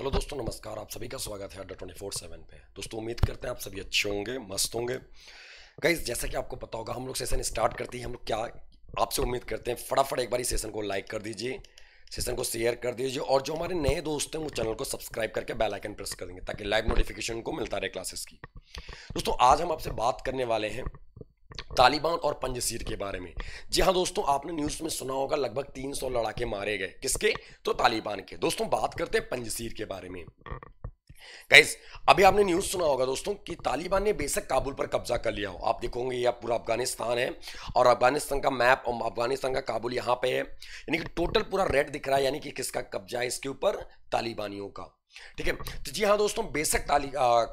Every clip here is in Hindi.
हेलो दोस्तों नमस्कार आप सभी का स्वागत है अड्डा ट्वेंटी फोर सेवन पे दोस्तों उम्मीद करते हैं आप सभी अच्छे होंगे मस्त होंगे गाइज जैसा कि आपको पता होगा हम लोग सेशन स्टार्ट करते हैं हम लोग क्या आपसे उम्मीद करते हैं फटाफट एक बार सेशन को लाइक कर दीजिए सेशन को शेयर कर दीजिए और जो हमारे नए दोस्त हैं वो चैनल को सब्सक्राइब करके बेल आइकन प्रेस कर देंगे ताकि लाइव नोटिफिकेशन को मिलता रहे क्लासेस की दोस्तों आज हम आपसे बात करने वाले हैं तालिबान और पंजसीर के बारे में जी हाँ दोस्तों आपने न्यूज में सुना होगा लगभग 300 लड़ाके मारे गए किसके तो तालिबान के दोस्तों बात करते हैं पंजसीर के बारे में गाइज अभी आपने न्यूज सुना होगा दोस्तों कि तालिबान ने बेशक काबुल पर कब्जा कर लिया हो आप देखोगे यह पूरा अफगानिस्तान है और अफगानिस्तान का मैप और अफगानिस्तान का काबुल यहां पे है यानी कि टोटल पूरा रेड दिख रहा है यानी कि किसका कब्जा है इसके ऊपर तालिबानियों का ठीक है तो जी हाँ दोस्तों बेशक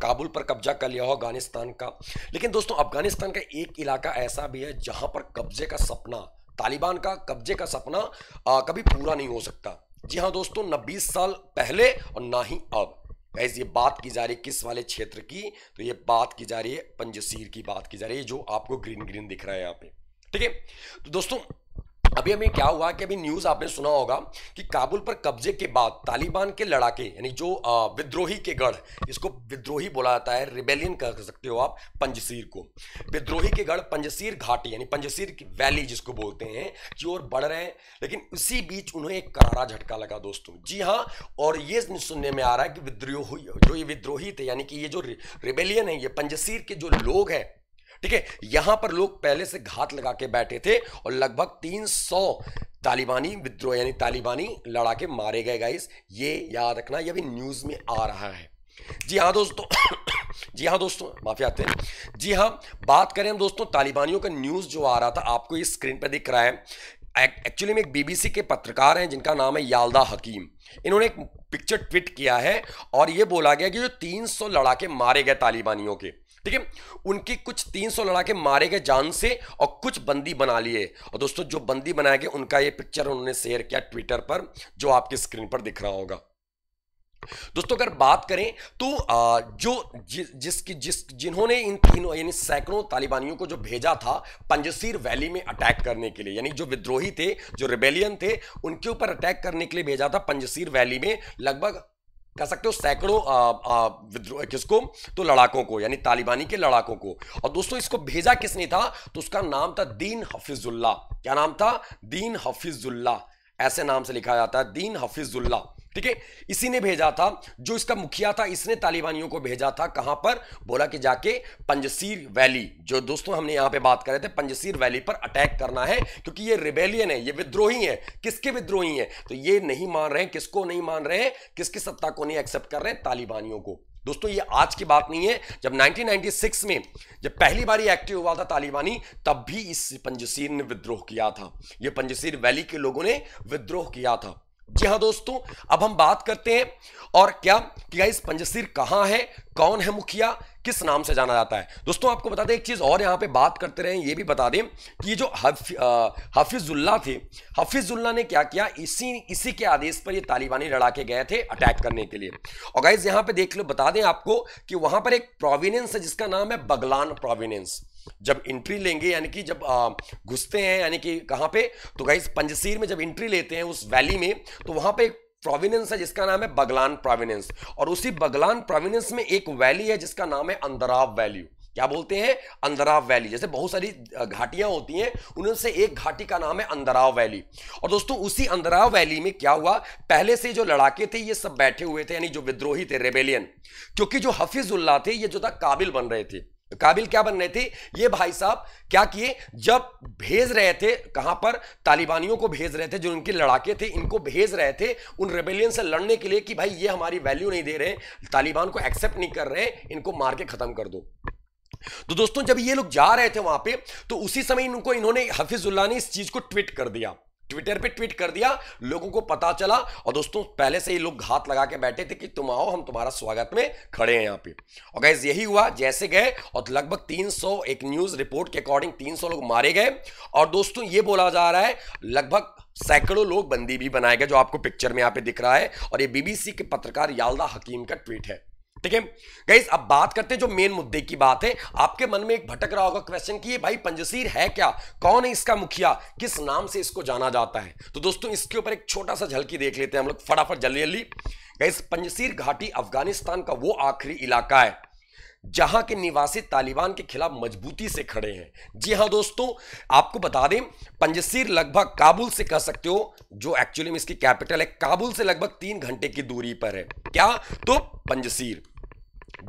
काबुल पर कब्जा कर लिया हो अफगानिस्तान का लेकिन दोस्तों अफगानिस्तान का एक इलाका ऐसा भी है जहां पर कब्जे का सपना तालिबान का कब्जे का सपना आ, कभी पूरा नहीं हो सकता जी हाँ दोस्तों न बीस साल पहले और ना ही अब गैस ये बात की जा रही है किस वाले क्षेत्र की तो ये बात की जा रही है पंजसीर की बात की जा रही है जो आपको ग्रीन ग्रीन दिख रहा है यहाँ पे ठीक है तो दोस्तों अभी अभी क्या हुआ कि अभी न्यूज़ आपने सुना होगा कि काबुल पर कब्जे के बाद तालिबान के लड़ाके यानी जो विद्रोही के गढ़ इसको विद्रोही बोला जाता है रिबेलियन कह सकते हो आप पंजसीर को विद्रोही के गढ़ पंजसीर घाटी यानी पंजसीर की वैली जिसको बोलते हैं की ओर बढ़ रहे हैं लेकिन इसी बीच उन्हें एक करारा झटका लगा दोस्तों जी हाँ और ये सुनने में आ रहा है कि विद्रोही जो ये विद्रोही थे यानी कि ये जो रिबेलियन है ये पंजसीर के जो लोग हैं ठीक है यहां पर लोग पहले से घात लगा के बैठे थे और लगभग 300 तालिबानी विद्रोह यानी तालिबानी लड़ा के मारे गए गाइस ये याद रखना ये अभी न्यूज में आ रहा है जी हाँ दोस्तों जी हाँ दोस्तों माफी आते हैं जी हाँ बात करें हम दोस्तों तालिबानियों का न्यूज़ जो आ रहा था आपको इस स्क्रीन पर दिख रहा है एक्चुअली में एक बीबीसी के पत्रकार हैं जिनका नाम है यालदा हकीम इन्होंने एक पिक्चर ट्वीट किया है और ये बोला गया कि जो 300 लड़ाके मारे गए तालिबानियों के ठीक है उनके कुछ 300 सौ लड़ाके मारे गए जान से और कुछ बंदी बना लिए और दोस्तों जो बंदी बनाए गए उनका ये पिक्चर उन्होंने शेयर किया ट्विटर पर जो आपके स्क्रीन पर दिख रहा होगा दोस्तों अगर बात करें तो जो जि, जिसकी जिस जिन्होंने इन तीनों यानी सैकड़ों तालिबानियों को जो भेजा था पंजसीर वैली में अटैक करने के लिए यानी जो विद्रोही थे जो रिबेलियन थे उनके ऊपर अटैक करने के लिए भेजा था पंजसीर वैली में लगभग कह सकते हो सैकड़ों विद्रोह किसको तो लड़ाकों को यानी तालिबानी के लड़ाकों को और दोस्तों इसको भेजा किसने था तो उसका नाम था दीन हफिजुल्ला क्या नाम था दीन हफिजुल्ला ऐसे नाम से लिखा जाता है दीन हफिजुल्ला ठीक है इसी ने भेजा था जो इसका मुखिया था इसने तालिबानियों को भेजा था कहां पर बोला कि जाके पंजसीर वैली जो दोस्तों हमने यहां पे बात कर रहे थे पंजसीर वैली पर अटैक करना है क्योंकि ये रिबेलियन है ये विद्रोही है किसके विद्रोही है तो ये नहीं मान रहे किसको नहीं मान रहे किसकी सत्ता को नहीं एक्सेप्ट कर रहे तालिबानियों को दोस्तों ये आज की बात नहीं है जब 1996 में जब पहली बार एक्टिव हुआ था तालिबानी तब भी इस पंजसीर ने विद्रोह किया था ये पंजसीर वैली के लोगों ने विद्रोह किया था जी हाँ दोस्तों अब हम बात करते हैं और क्या कि इस पंजसिर कहाँ है कौन है मुखिया किस नाम से जाना जाता है दोस्तों आपको बता दें एक चीज़ और यहाँ पे बात करते रहे ये भी बता दें कि जो हफ, हफिजुल्ला थे हफिजुल्ला ने क्या किया इसी इसी के आदेश पर ये तालिबानी लड़ाके गए थे अटैक करने के लिए और गाइज यहाँ पे देख लो बता दें आपको कि वहाँ पर एक प्रोविनेंस है जिसका नाम है बगलान प्रोविनेंस जब एंट्री लेंगे यानी कि जब घुसते हैं यानी कि कहाँ पे तो गाइज पंजसीर में जब एंट्री लेते हैं उस वैली में तो वहां पे एक प्रोविनेंस है जिसका नाम है बगलान प्रोविनेंस और उसी बगलान प्रोविनेंस में एक वैली है जिसका नाम है अंदराव वैली क्या बोलते हैं अंदराव वैली जैसे बहुत सारी घाटियां होती हैं उनमें से एक घाटी का नाम है अंदराव वैली और दोस्तों उसी अंदराव वैली में क्या हुआ पहले से जो लड़ाके थे ये सब बैठे हुए थे यानी जो विद्रोही थे रेबेलियन क्योंकि जो हफीजुल्ला थे ये जो था काबिल बन रहे थे काबिल क्या बन रहे थे ये भाई साहब क्या किए जब भेज रहे थे कहां पर तालिबानियों को भेज रहे थे जो उनके लड़ाके थे इनको भेज रहे थे उन रेबेलियन से लड़ने के लिए कि भाई ये हमारी वैल्यू नहीं दे रहे तालिबान को एक्सेप्ट नहीं कर रहे इनको मार के खत्म कर दो तो दोस्तों जब ये लोग जा रहे थे वहां पे तो उसी समय इनको इन्होंने हफिजुल्ला ने इस चीज को ट्वीट कर दिया ट्विटर पे ट्वीट कर दिया लोगों को पता चला और दोस्तों पहले से ही लोग घात लगा के बैठे थे कि तुम आओ हम तुम्हारा स्वागत में खड़े हैं यहाँ पे और गैस यही हुआ जैसे गए और लगभग 300 एक न्यूज रिपोर्ट के अकॉर्डिंग 300 लोग मारे गए और दोस्तों ये बोला जा रहा है लगभग सैकड़ों लोग बंदी भी बनाए गए जो आपको पिक्चर में यहाँ पे दिख रहा है और ये बीबीसी के पत्रकार यालदा हकीम का ट्वीट है ठीक है अब बात करते हैं जो मेन मुद्दे की बात है आपके मन में एक भटक रहा होगा क्वेश्चन की ये भाई पंजसीर है क्या कौन है इसका मुखिया किस नाम से इसको जाना जाता है तो दोस्तों इसके ऊपर एक छोटा सा झलकी देख लेते हैं हम लोग फटाफट जल्दी जल्दी पंजसीर घाटी अफगानिस्तान का वो आखिरी इलाका है जहां के निवासी तालिबान के खिलाफ मजबूती से खड़े हैं जी हां दोस्तों आपको बता दें पंजसीर लगभग काबुल से कह सकते हो जो एक्चुअली में इसकी कैपिटल है काबुल से लगभग तीन घंटे की दूरी पर है क्या तो पंजसीर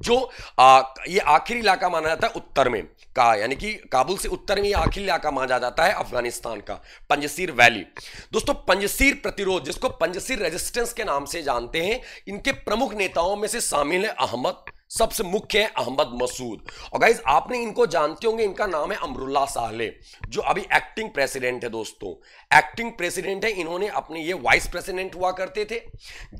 जो आ, ये आखिरी इलाका माना जाता है उत्तर में का यानी कि काबुल से उत्तर में ये आखिरी इलाका माना जाता है अफगानिस्तान का पंजसीर वैली दोस्तों पंजसीर प्रतिरोध जिसको पंजसीर रेजिस्टेंस के नाम से जानते हैं इनके प्रमुख नेताओं में से शामिल है अहमद सबसे मुख्य है अहमद मसूद और गाइज आपने इनको जानते होंगे इनका नाम है अमरुल्ला साहले जो अभी एक्टिंग प्रेसिडेंट है दोस्तों एक्टिंग प्रेसिडेंट है इन्होंने अपने ये वाइस प्रेसिडेंट हुआ करते थे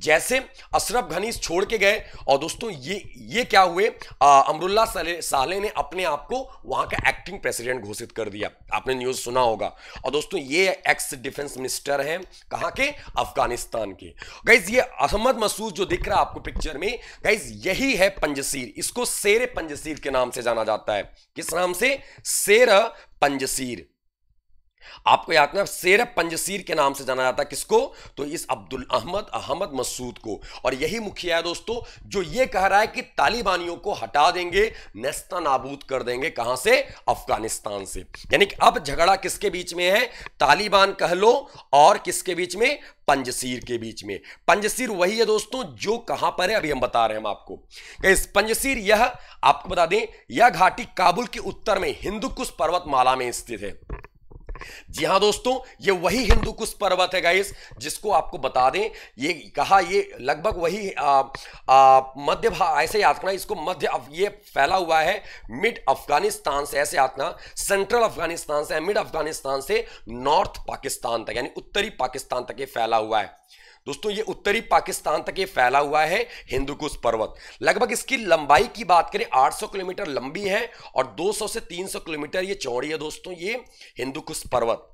जैसे अशरफ घनीस छोड़ के गए और दोस्तों ये ये क्या हुए आ, अमरुल्ला साहले ने अपने आप को वहां का एक्टिंग प्रेसिडेंट घोषित कर दिया आपने न्यूज सुना होगा और दोस्तों ये एक्स डिफेंस मिनिस्टर है कहाँ के अफगानिस्तान के गाइज ये अहमद मसूद जो दिख रहा है आपको पिक्चर में गाइज यही है पंजाब पंजसीर इसको शेर पंजसीर के नाम से जाना जाता है किस नाम से शेर पंजसीर आपको याद ना शेर पंजसीर के नाम से जाना जाता है किसको तो इस अब्दुल अहमद अहमद मसूद को और यही मुखिया है दोस्तों जो ये कह रहा है कि तालिबानियों को हटा देंगे नेस्ता नाबूद कर देंगे कहां से अफगानिस्तान से यानी कि अब झगड़ा किसके बीच में है तालिबान कह लो और किसके बीच में पंजसीर के बीच में पंजसीर वही है दोस्तों जो कहां पर है अभी हम बता रहे हैं हम आपको इस पंजसीर यह आपको बता दें यह घाटी काबुल के उत्तर में हिंदू कुश पर्वतमाला में स्थित है जी हाँ दोस्तों ये वही हिंदू कुश पर्वत है गाइस जिसको आपको बता दें ये कहा ये लगभग वही मध्य ऐसे याद करना इसको मध्य ये फैला हुआ है मिड अफगानिस्तान से ऐसे याद करना सेंट्रल अफगानिस्तान से मिड अफगानिस्तान से नॉर्थ पाकिस्तान तक यानी उत्तरी पाकिस्तान तक ये फैला हुआ है दोस्तों ये उत्तरी पाकिस्तान तक ये फैला हुआ है हिंदुकुश पर्वत लगभग इसकी लंबाई की बात करें 800 किलोमीटर लंबी है और 200 से 300 किलोमीटर ये चौड़ी है दोस्तों ये हिंदुकुश पर्वत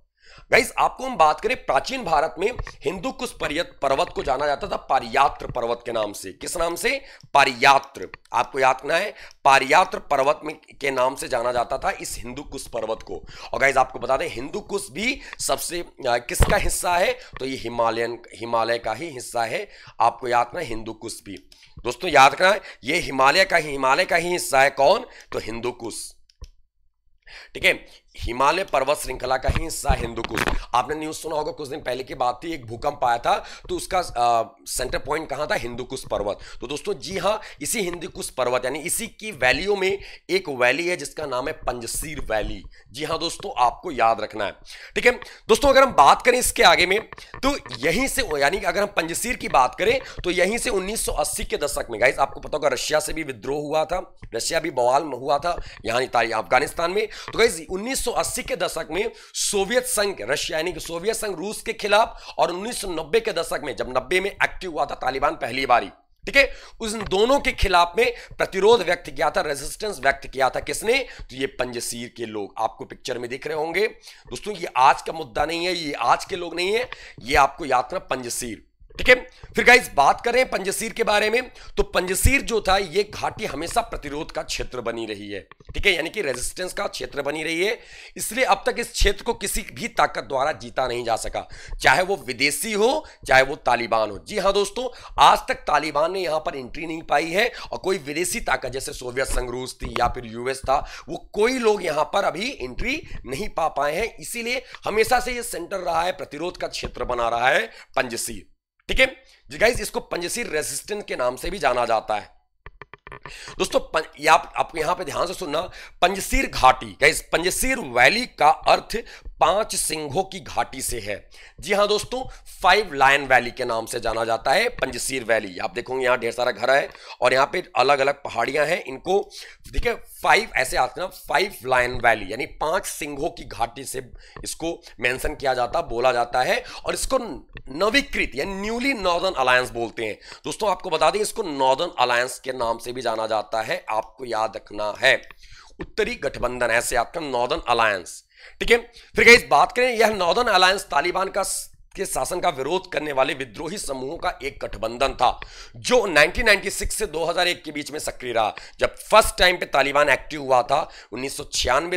गाइस आपको हम बात करें प्राचीन भारत में हिंदू कुश पर्वत को जाना जाता था पारियात्र पर्वत के नाम से किस नाम से पारियात्र आपको याद करना है पारियात्र पर्वत में के नाम से जाना जाता था इस हिंदू कुश पर्वत को और गाइस आपको बता दें हिंदू कुश भी सबसे किसका हिस्सा है तो ये हिमालयन हिमालय का ही हिस्सा है आपको याद करना है हिंदू कुश भी दोस्तों याद करना ये हिमालय का ही हिमालय का ही हिस्सा है कौन तो हिंदू कुश ठीक है हिमालय पर्वत श्रृंखला का ही हिस्सा हिंदुकुश आपने न्यूज सुना होगा कुछ दिन पहले की बात थी एक भूकंप आया था तो उसका सेंटर पॉइंट कहाँ था हिंदुकुश पर्वत तो दोस्तों जी हाँ इसी हिंदुकुश पर्वत यानी इसी की वैलियों में एक वैली है जिसका नाम है पंजसीर वैली जी हाँ दोस्तों आपको याद रखना है ठीक है दोस्तों अगर हम बात करें इसके आगे में तो यहीं से यानी अगर हम पंजसीर की बात करें तो यहीं से उन्नीस के दशक में गाइस आपको पता होगा रशिया से भी विद्रोह हुआ था रशिया भी बवाल हुआ था यहाँ अफगानिस्तान में तो गाइज उन्नीस 1980 के दशक में सोवियत संघ रशिया यानी कि सोवियत संघ रूस के खिलाफ और 1990 के दशक में जब 90 में एक्टिव हुआ था तालिबान पहली बारी ठीक है उस दोनों के खिलाफ में प्रतिरोध व्यक्त किया था रेजिस्टेंस व्यक्त किया था किसने तो ये पंजसीर के लोग आपको पिक्चर में दिख रहे होंगे दोस्तों ये आज का मुद्दा नहीं है ये आज के लोग नहीं है ये आपको याद रखना पंजसीर ठीक है फिर गाइस बात करें पंजसीर के बारे में तो पंजसीर जो था ये घाटी हमेशा प्रतिरोध का क्षेत्र बनी रही है ठीक है यानी कि रेजिस्टेंस का क्षेत्र बनी रही है इसलिए अब तक इस क्षेत्र को किसी भी ताकत द्वारा जीता नहीं जा सका चाहे वो विदेशी हो चाहे वो तालिबान हो जी हाँ दोस्तों आज तक तालिबान ने यहां पर एंट्री नहीं पाई है और कोई विदेशी ताकत जैसे सोवियत संघ रूस थी या फिर यूएस था वो कोई लोग यहां पर अभी एंट्री नहीं पा पाए हैं इसीलिए हमेशा से यह सेंटर रहा है प्रतिरोध का क्षेत्र बना रहा है पंजसीर ठीक है गाइस इसको पंजसी रेजिस्टेंट के नाम से भी जाना जाता है दोस्तों आप, आप यहां पे ध्यान से सुनना पंजसीर घाटी गाइस पंजसीर वैली का अर्थ पांच सिंघों की घाटी से है जी हाँ दोस्तों फाइव लायन वैली के नाम से जाना जाता है पंजसीर वैली आप देखोगे यहाँ ढेर सारा घर है और यहाँ पे अलग अलग पहाड़ियां हैं इनको देखिए फाइव ऐसे आते ना फाइव लायन वैली यानी पांच सिंहों की घाटी से इसको मैंसन किया जाता बोला जाता है और इसको नवीकृत यानी न्यूली नॉर्दर्न अलायंस बोलते हैं दोस्तों आपको बता दें इसको नॉर्दर्न अलायंस के नाम से भी जाना जाता है आपको याद रखना है उत्तरी गठबंधन ऐसे आपका नॉर्दर्न अलायंस ठीक है फिर कहीं बात करें यह नॉर्दर्न अलायंस तालिबान का के शासन का विरोध करने वाले विद्रोही समूहों का एक गठबंधन था जो 1996 से 2001 के बीच में सक्रिय रहा जब फर्स्ट टाइम पे तालिबान एक्टिव हुआ था उन्नीस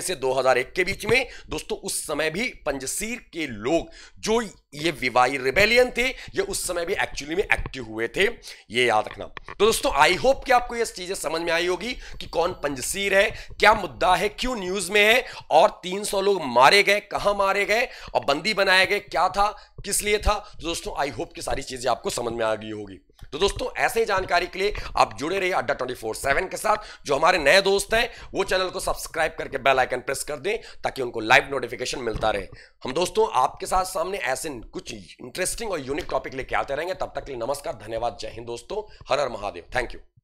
से 2001 के बीच में दोस्तों उस समय भी पंजसीर के लोग जो ये विवाही रिबेलियन थे ये उस समय भी एक्चुअली में एक्टिव हुए थे ये याद रखना तो दोस्तों आई होप कि आपको ये चीजें समझ में आई होगी कि कौन पंजसीर है क्या मुद्दा है क्यों न्यूज में है और 300 लोग मारे गए कहां मारे गए और बंदी बनाए गए क्या था किस लिए था तो दोस्तों आई होप की सारी चीजें आपको समझ में आ गई होगी तो दोस्तों ऐसे ही जानकारी के लिए आप जुड़े रहिए अड्डा ट्वेंटी फोर सेवन के साथ जो हमारे नए दोस्त हैं वो चैनल को सब्सक्राइब करके बेल आइकन प्रेस कर दें ताकि उनको लाइव नोटिफिकेशन मिलता रहे हम दोस्तों आपके साथ सामने ऐसे कुछ इंटरेस्टिंग और यूनिक टॉपिक लेके आते रहेंगे तब तक के लिए नमस्कार धन्यवाद जय हिंद दोस्तों हर हर महादेव थैंक यू